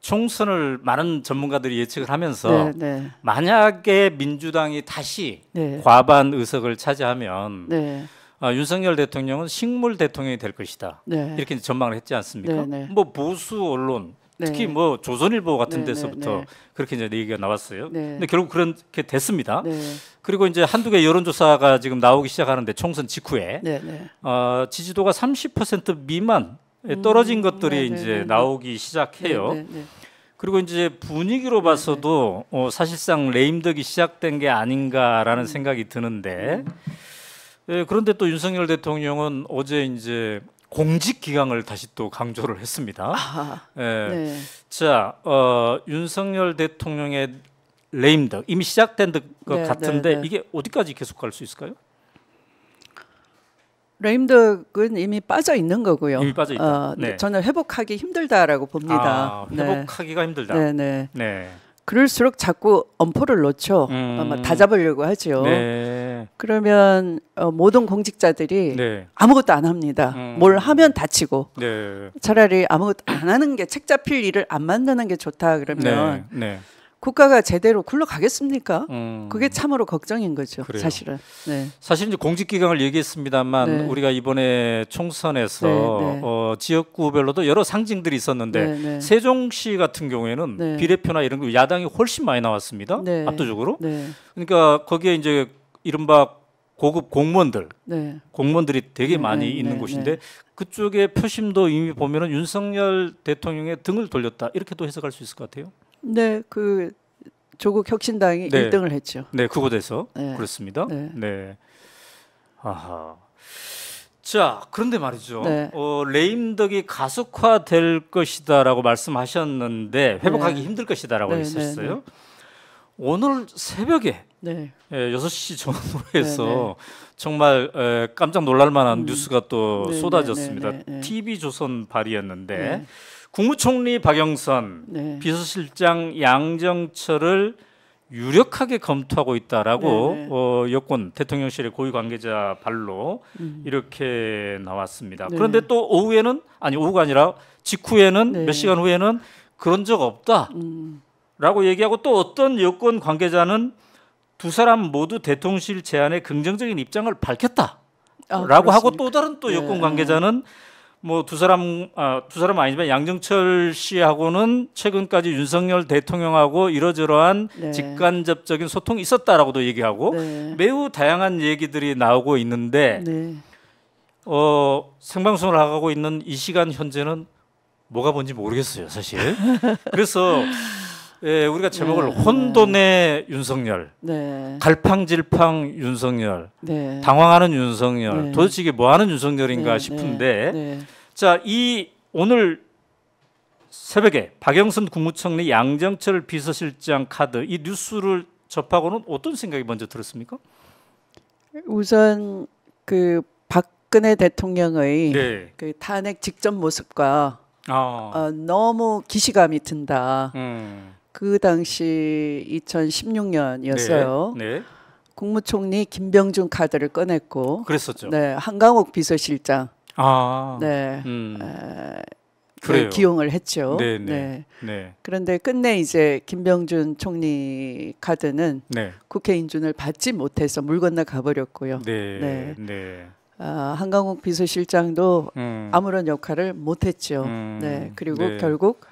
총선을 많은 전문가들이 예측을 하면서 네, 네. 만약에 민주당이 다시 네. 과반 의석을 차지하면 네. 어, 윤석열 대통령은 식물 대통령이 될 것이다 네. 이렇게 전망을 했지 않습니까? 네, 뭐 보수 언론 특히 뭐 조선일보 같은 데서부터 그렇게 이제 얘기가 나왔어요. 근데 결국 그렇게 됐습니다. 그리고 이제 한두 개 여론조사가 지금 나오기 시작하는데 총선 직후에 어, 지지도가 30% 미만 예, 떨어진 음, 것들이 네네, 네, 이제 네, 네. 나오기 시작해요. 네네, 그리고 이제 분위기로 봐서도 어, 사실상 레임덕이 시작된 게 아닌가라는 음. 생각이 드는데 예, 그런데 또 윤석열 대통령은 어제 이제 공직 기강을 다시 또 강조를 했습니다. 아, 예, 네. 자 어, 윤석열 대통령의 레임덕 이미 시작된 것 같은데 이게 어디까지 계속 갈 수 있을까요? 레임덕은 이미 빠져 있는 거고요. 이미 빠져 있다. 어, 네. 저는 회복하기 힘들다라고 봅니다. 아, 네. 회복하기가 네. 힘들다. 네네. 네. 그럴수록 자꾸 엄포를 놓죠. 음. 다 잡으려고 하죠. 네. 그러면 어, 모든 공직자들이 네. 아무것도 안 합니다. 음. 뭘 하면 다치고 네. 차라리 아무것도 안 하는 게책 잡힐 일을 안 만드는 게 좋다 그러면 네. 네. 국가가 제대로 굴러가겠습니까? 음. 그게 참으로 걱정인 거죠. 그래요. 사실은. 네. 사실 이제 공직 기강을 얘기했습니다만 네. 우리가 이번에 총선에서 네, 네. 어, 지역구별로도 여러 상징들이 있었는데 네, 네. 세종시 같은 경우에는 비례표나 이런 거 야당이 훨씬 많이 나왔습니다. 압도적으로. 그러니까 거기에 이제 이른바 고급 공무원들 공무원들이 되게 많이 있는 곳인데 그쪽의 표심도 이미 보면은 윤석열 대통령의 등을 돌렸다 이렇게도 해석할 수 있을 것 같아요. 네, 그 조국 혁신당이 네. 1등을 했죠. 네, 그곳에서 네. 그렇습니다. 네. 네. 아하. 자, 그런데 말이죠. 네. 어, 레임덕이 가속화될 것이다라고 말씀하셨는데 회복하기 네. 힘들 것이다라고 네, 네, 했었어요. 오늘 새벽에 네. 예, 6시 전후로 해서 정말 에, 깜짝 놀랄 만한 음. 뉴스가 또 쏟아졌습니다. TV 조선 발이었는데 국무총리 박영선, 네. 비서실장 양정철을 유력하게 검토하고 있다라고 네네. 네. 어, 여권 대통령실의 고위 관계자 발로 음. 이렇게 나왔습니다. 네. 그런데 또 오후에는 아니 오후가 아니라 직후에는 네. 몇 시간 후에는 그런 적 없다라고 음. 얘기하고 또 어떤 여권 관계자는 두 사람 모두 대통령실 제안에 긍정적인 입장을 밝혔다라고 아, 하고 또 다른 또 네. 여권 관계자는 네. 뭐두 사람 아, 두 사람 아니지만 양정철 씨하고는 최근까지 윤석열 대통령하고 이러저러한 네. 직간접적인 소통이 있었다라고도 얘기하고 네. 매우 다양한 얘기들이 나오고 있는데 네. 어, 생방송을 하고 있는 이 시간 현재는 뭐가 뭔지 모르겠어요, 사실. 그래서 예, 우리가 제목을 네, 혼돈의 네. 윤석열, 네. 갈팡질팡 윤석열, 네. 당황하는 윤석열, 네. 도대체 이게 뭐하는 윤석열인가 네, 싶은데, 자, 이 오늘 새벽에 박영선 국무총리 양정철 비서실장 카드 이 뉴스를 접하고는 어떤 생각이 먼저 들었습니까? 우선 그 박근혜 대통령의 그 탄핵 직전 모습과 아. 어, 너무 기시감이 든다. 음. 그 당시 2016년이었어요. 네. 네. 국무총리 김병준 카드를 꺼냈고 그랬었죠. 네, 한강옥 비서실장. 아. 네. 음. 에, 네, 그래요. 기용을 했죠. 네네. 네. 네. 네. 그런데 끝내 이제 김병준 총리 카드는 네. 국회 인준을 받지 못해서 물 건너 가버렸고요. 네. 네. 아, 한강욱 비서실장도 음. 아무런 역할을 못했죠. 음. 네. 그리고 결국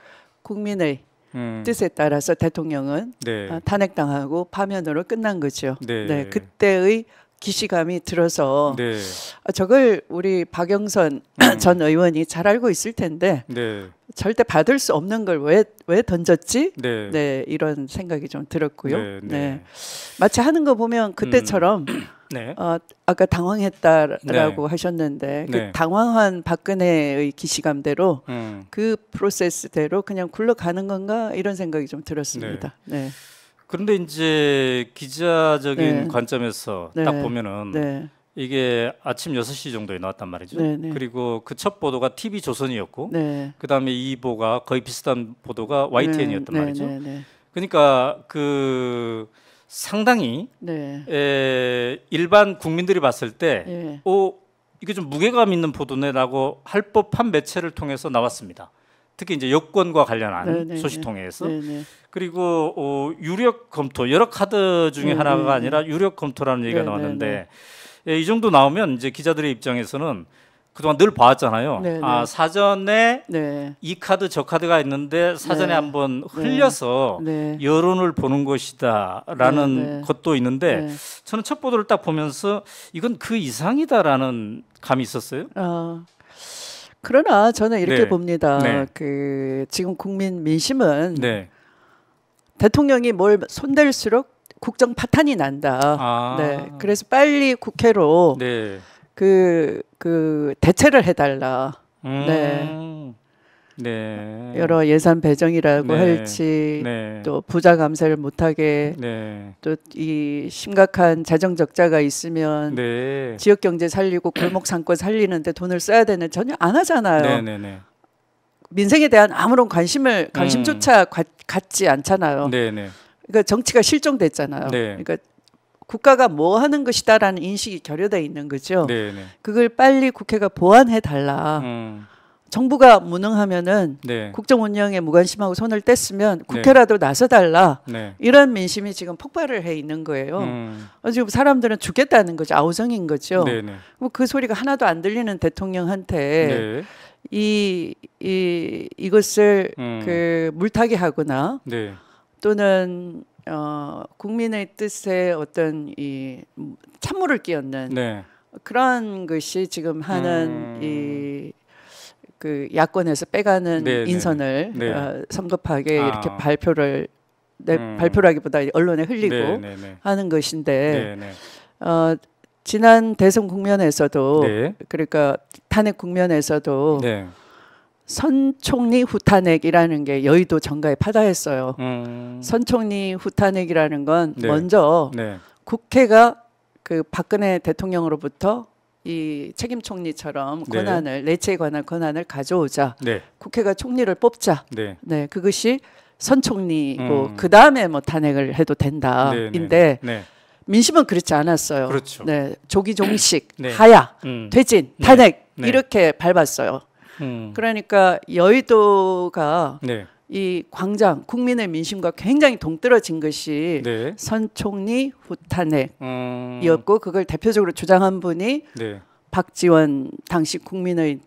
국민의 음. 뜻에 따라서 대통령은 네. 어, 탄핵당하고 파면으로 끝난 거죠. 네. 네 그때의 기시감이 들어서 네. 어, 저걸 우리 박영선 음. 전 의원이 잘 알고 있을 텐데 네. 절대 받을 수 없는 걸 왜왜 왜 던졌지? 네. 네. 이런 생각이 좀 들었고요. 네, 네. 네. 마치 하는 거 보면 음. 그때처럼 음. 네. 어, 아까 당황했다라고 네. 하셨는데 그 네. 당황한 박근혜의 기시감대로 음. 그 프로세스대로 그냥 굴러가는 건가 이런 생각이 좀 들었습니다. 네. 네. 그런데 이제 기자적인 네. 관점에서 네. 딱 보면은 이게 아침 6시 정도에 나왔단 말이죠. 네네. 그리고 그 첫 보도가 TV 조선이었고 네. 그다음에 이 보가 거의 비슷한 보도가 YTN이었단 네. 말이죠. 네네. 그러니까 그 상당히 네. 에, 일반 국민들이 봤을 때 예. 오, 어, 이게 좀 무게감 있는 보도네라고 할 법한 매체를 통해서 나왔습니다. 특히 이제 여권과 관련한 네, 네, 소식통해서 네. 그리고 어, 유력 검토 여러 카드 중에 네 하나가 음. 아니라 유력 검토라는 얘기가 네 나왔는데 예, 이 정도 나오면 이제 기자들의 입장에서는 그동안 늘 봐왔잖아요. 네네. 네. 아 사전에 네. 이 카드 저 카드가 있는데 사전에 네. 한번 네. 흘려서 네. 여론을 보는 것이다라는 네, 것도 있는데 저는 첫 보도를 딱 보면서 이건 그 이상이다라는 감이 있었어요. 어. 그러나 저는 이렇게 봅니다. 그 지금 국민 민심은 대통령이 뭘 손댈수록 국정 파탄이 난다. 아. 네. 그래서 빨리 국회로 네. 그, 그 대체를 해달라. 음. 네. 네. 여러 예산 배정이라고 네. 할지 네. 또 부자 감세를 못하게 네. 또 이 심각한 자정 적자가 있으면 네. 지역 경제 살리고 골목 상권 살리는데 돈을 써야 되는 전혀 안 하잖아요. 네, 네, 민생에 대한 아무런 관심을 음. 관심조차 음. 가, 갖지 않잖아요. 그러니까 정치가 실종됐잖아요. 그러니까 국가가 뭐 하는 것이다라는 인식이 결여되어 있는 거죠. 네네. 네. 그걸 빨리 국회가 보완해 달라. 음. 정부가 무능하면은 네. 국정 운영에 무관심하고 손을 뗐으면 네. 국회라도 네. 나서달라 네. 이런 민심이 지금 폭발을 해 있는 거예요. 음. 어, 지금 사람들은 죽겠다는 거죠. 아우성인 거죠. 네, 그 소리가 하나도 안 들리는 대통령한테 이, 이 이것을 음. 그 물타기하거나. 또는 어, 국민의 뜻에 어떤 이 찬물을 끼얹는 네. 그런 것이 지금 하는 음... 이. 그 야권에서 빼가는 네, 네. 인선을 네. 어, 성급하게 아. 이렇게 발표를 내, 음. 발표라기보다 언론에 흘리고 네, 네, 하는 것인데 어, 지난 대선 국면에서도 그러니까 탄핵 국면에서도 선총리 후탄핵이라는 게 여의도 정가에 파다했어요. 음. 선총리 후탄핵이라는 건 네. 먼저 네. 국회가 그 박근혜 대통령으로부터 이 책임 총리처럼 네. 권한을 네. 내체에 관한 권한을 가져오자. 네. 국회가 총리를 뽑자. 네, 네 그것이 선총리고 음. 그 다음에 뭐 탄핵을 해도 된다인데. 민심은 그렇지 않았어요. 그렇죠. 네, 조기종식, 하야, 음. 퇴진, 탄핵 이렇게 밟았어요. 음. 그러니까 여의도가 네. 이 광장 국민의 민심과 굉장히 동떨어진 것이 네. 선 총리 후탄핵이었고 음. 그걸 대표적으로 주장한 분이 네. 박지원 당시 국민의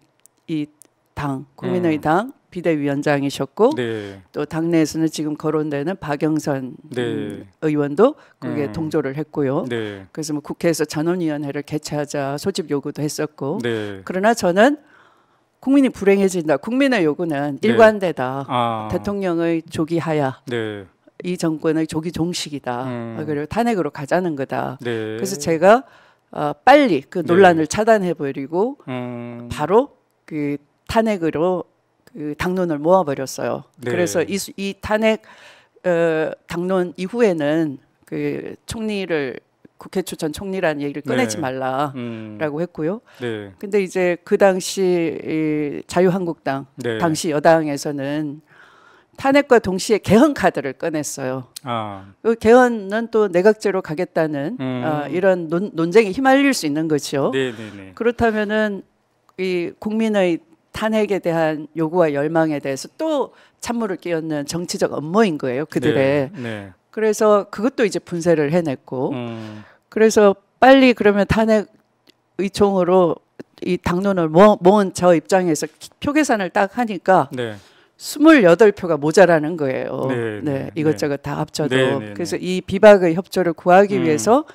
이 당 국민의당 음. 비대위원장이셨고 네. 또 당내에서는 지금 거론되는 박영선 네. 의원도 그게 음. 동조를 했고요. 네. 그래서 뭐 국회에서 전원위원회를 개최하자 소집 요구도 했었고 네. 그러나 저는 국민이 불행해진다. 국민의 요구는 네. 일관되다. 아. 대통령의 조기 하야. 네. 이 정권의 조기 종식이다. 음. 그리고 탄핵으로 가자는 거다. 네. 그래서 제가 어, 빨리 그 네. 논란을 차단해버리고 음. 바로 그 탄핵으로 그 당론을 모아버렸어요. 네. 그래서 이, 이 탄핵 어, 당론 이후에는 그 총리를 국회 추천 총리라는 얘기를 꺼내지 네. 말라라고 음. 했고요. 네. 근데 이제 그 당시 자유한국당 네. 당시 여당에서는 탄핵과 동시에 개헌 카드를 꺼냈어요. 아. 그 개헌은 또 내각제로 가겠다는 어, 음. 어, 이런 논, 쟁에 휘말릴 수 있는 거죠. 네네네. 네, 네. 그렇다면은 이 국민의 탄핵에 대한 요구와 열망에 대해서 또 찬물을 끼얹는 정치적 업무인 거예요. 그들의. 네. 네. 그래서 그것도 이제 분쇄를 해냈고 음. 그래서 빨리 그러면 탄핵 의총으로 이 당론을 모은 저 입장에서 표 계산을 딱 하니까 네. 28표가 모자라는 거예요. 네 네, 네, 네 이것저것 다 합쳐도. 네, 그래서 이 비박의 협조를 구하기 음. 위해서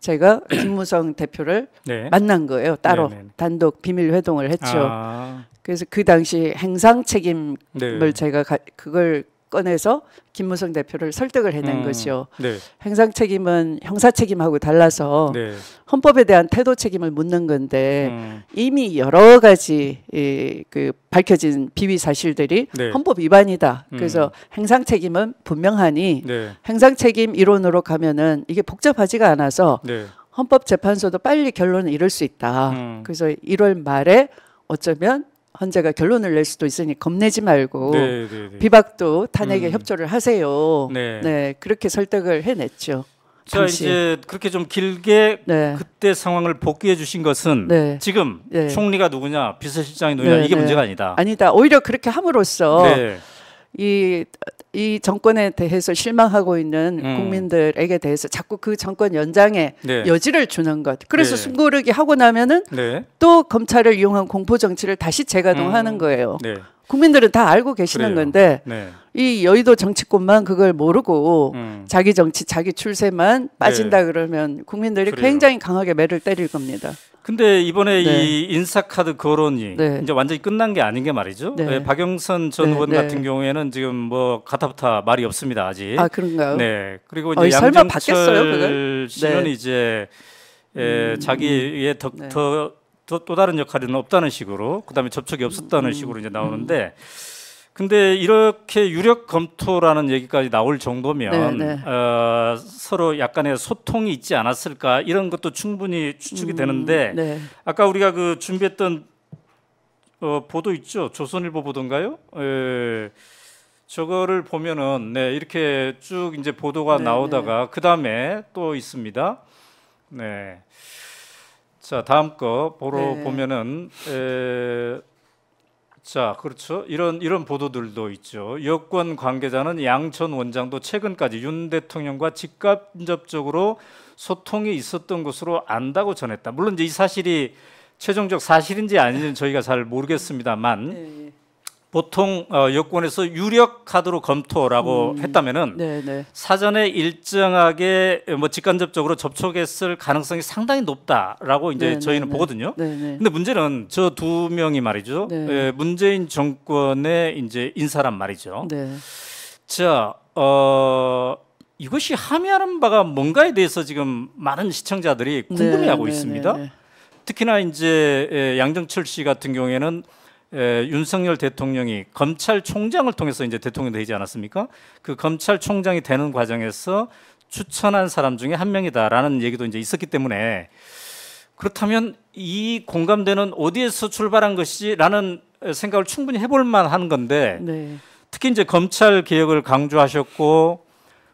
제가 김무성 대표를 네. 만난 거예요. 따로 네네. 단독 비밀 회동을 했죠. 아. 그래서 그 당시 행상 책임을 네. 제가 가, 그걸 꺼내서 김무성 대표를 설득을 해낸 음, 것이요. 네. 행상 책임은 형사 책임하고 달라서 네. 헌법에 대한 태도 책임을 묻는 건데 음. 이미 여러 가지 이, 그 밝혀진 비위 사실들이 네. 헌법 위반이다. 음. 그래서 음. 행상 책임은 분명하니 네. 행상 책임 이론으로 가면은 이게 복잡하지가 않아서 네. 헌법재판소도 빨리 결론을 이룰 수 있다. 음. 그래서 1월 말에 어쩌면 헌재가 결론을 낼 수도 있으니 겁내지 말고 네, 네, 네. 비박도 탄핵에 음. 협조를 하세요. 네. 네 그렇게 설득을 해냈죠. 자 당시. 이제 그렇게 좀 길게 네. 그때 상황을 복귀해 주신 것은 네. 지금 총리가 누구냐 비서실장이 누구냐 이게 문제가 아니다. 아니다. 오히려 그렇게 함으로써 이, 이 정권에 대해서 실망하고 있는 음. 국민들에게 대해서 자꾸 그 정권 연장에 네. 여지를 주는 것. 그래서 네. 숨고르기 하고 나면은 네. 또 검찰을 이용한 공포 정치를 다시 재가동하는 음. 거예요. 네. 국민들은 다 알고 계시는 그래요. 건데 네. 이 여의도 정치권만 그걸 모르고 음. 자기 정치, 자기 출세만 빠진다 네. 그러면 국민들이 그래요. 굉장히 강하게 매를 때릴 겁니다. 근데 이번에 네. 이 인사카드 거론이 네. 이제 완전히 끝난 게 아닌 게 말이죠. 네. 예, 박영선 전 네, 의원 네. 같은 경우에는 지금 뭐 가타부타 말이 없습니다 아직. 아 그런가요? 네. 그리고 이제 어, 양정철 씨는 네. 이제 에, 예, 음, 자기의 덕, 음, 더, 더, 또 다른 역할은 없다는 식으로 그다음에 접촉이 음, 없었다는 음, 식으로 이제 나오는데. 음. 근데 이렇게 유력 검토라는 얘기까지 나올 정도면 네네. 네. 어, 서로 약간의 소통이 있지 않았을까 이런 것도 충분히 추측이 음, 되는데 네. 아까 우리가 그 준비했던 어, 보도 있죠 조선일보 보던가요? 에, 예. 저거를 보면은 네, 이렇게 쭉 이제 보도가 네 나오다가 네. 그 다음에 또 있습니다. 네. 자 다음 거 보러 네. 보면은 에, 자, 그렇죠. 이런 이런 보도들도 있죠. 여권 관계자는 양천 원장도 최근까지 윤 대통령과 직간접적으로 소통이 있었던 것으로 안다고 전했다. 물론 이제 이 사실이 최종적 사실인지 아닌지는 저희가 잘 모르겠습니다만 네, 예. 보통 어, 여권에서 유력 카드로 검토라고 음. 했다면은 네네. 네. 사전에 일정하게 뭐 직간접적으로 접촉했을 가능성이 상당히 높다라고 이제 네네 네, 저희는 네. 보거든요. 네네. 근데 문제는 저 두 명이 말이죠. 네. 예, 문재인 정권의 이제 인사란 말이죠. 네. 자, 어 이것이 함의하는 바가 뭔가에 대해서 지금 많은 시청자들이 궁금해하고 네네 있습니다. 특히나 이제 예, 양정철 씨 같은 경우에는 에, 윤석열 대통령이 검찰총장을 통해서 이제 대통령 되지 않았습니까? 그 검찰총장이 되는 과정에서 추천한 사람 중에 한 명이다라는 얘기도 이제 있었기 때문에 그렇다면 이 공감대는 어디에서 출발한 것이라는 생각을 충분히 해볼 만한 건데 네. 특히 이제 검찰 개혁을 강조하셨고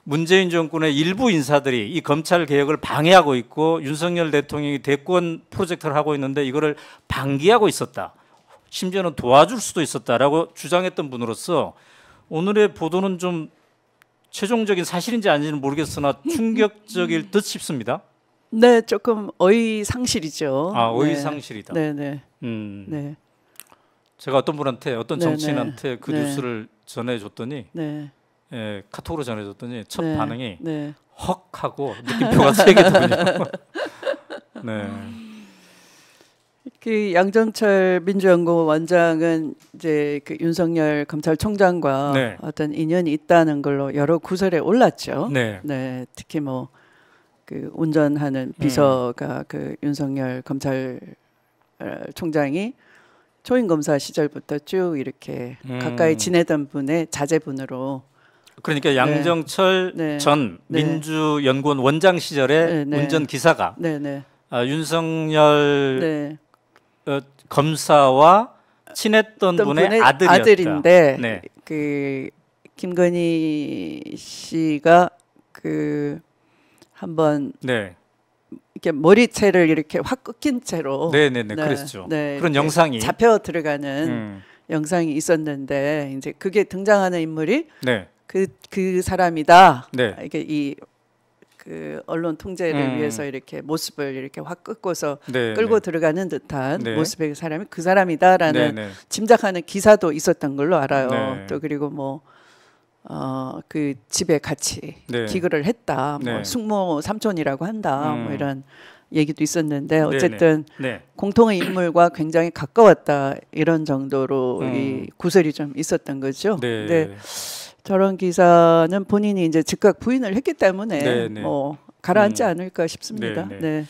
문재인 정권의 일부 인사들이 이 검찰 개혁을 방해하고 있고 윤석열 대통령이 대권 프로젝트를 하고 있는데 이거를 방기하고 있었다. 심지어는 도와줄 수도 있었다라고 주장했던 분으로서 오늘의 보도는 좀 최종적인 사실인지 아닌지는 모르겠으나 음, 충격적일 음. 듯 싶습니다. 네, 조금 어이상실이죠. 아, 어이상실이다. 네. 네, 네. 음. 네. 제가 어떤 분한테 어떤 네, 정치인한테 네. 그 네. 뉴스를 전해줬더니 네. 예, 카톡으로 전해줬더니 첫 네. 반응이 헉 하고 느낌표가 세 개더군요. 네. 그 양정철 민주연구원 장은 이제 그 윤석열 검찰총장과 네. 어떤 인연이 있다는 걸로 여러 구설에 올랐죠. 네. 네 특히 뭐그 운전하는 음. 비서가 음. 그 윤석열 검찰총장이 초임 검사 시절부터 쭉 이렇게 음. 가까이 지내던 분의 자제분으로 그러니까 네. 양정철 네. 전 네. 민주연구원 원장 시절에 네, 운전 기사가 아, 윤석열 어, 검사와 친했던 분의, 분의 아들인데 네. 그 김건희 씨가 그 한번 네. 이렇게 머리채를 이렇게 확 꺾인 채로 네네네 네, 네, 네, 그랬죠. 네, 그런 영상이 잡혀 들어가는 음. 영상이 있었는데 이제 그게 등장하는 인물이 네. 그, 그 사람이다. 네. 이게 이그 언론 통제를 음. 위해서 이렇게 모습을 이렇게 확끊고서 네, 끌고 네. 들어가는 듯한 네. 모습의 사람이 그 사람이다라는 네, 네. 짐작하는 기사도 있었던 걸로 알아요. 네. 또 그리고 뭐 어, 그 집에 같이 기그를 했다. 뭐 숙모 삼촌이라고 한다. 뭐 음. 뭐 이런 얘기도 있었는데 어쨌든 공통의 인물과 굉장히 가까웠다 이런 정도로 음. 이 구설이 좀 있었던 거죠. 근데 저런 기사는 본인이 이제 즉각 부인을 했기 때문에 네네. 네. 뭐 가라앉지 음. 않을까 싶습니다. 네네. 네. 네.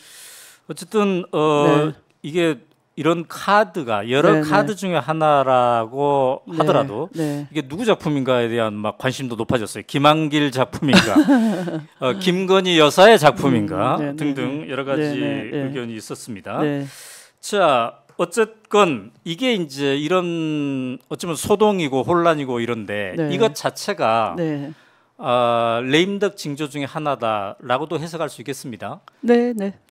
어쨌든 어 네. 이게 이런 카드가 여러 네네. 네. 카드 중에 하나라고 네. 하더라도 네. 이게 누구 작품인가에 대한 막 관심도 높아졌어요. 김한길 작품인가, 어, 김건희 여사의 작품인가 음, 등등 여러 가지 의견이 있었습니다. 자 어쨌건 이게 이제 이런 어쩌면 소동이고 혼란이고 이런데 네. 이것 자체가 네. 어, 레임덕 징조 중에 하나다라고도 해석할 수 있겠습니다. 네, 네.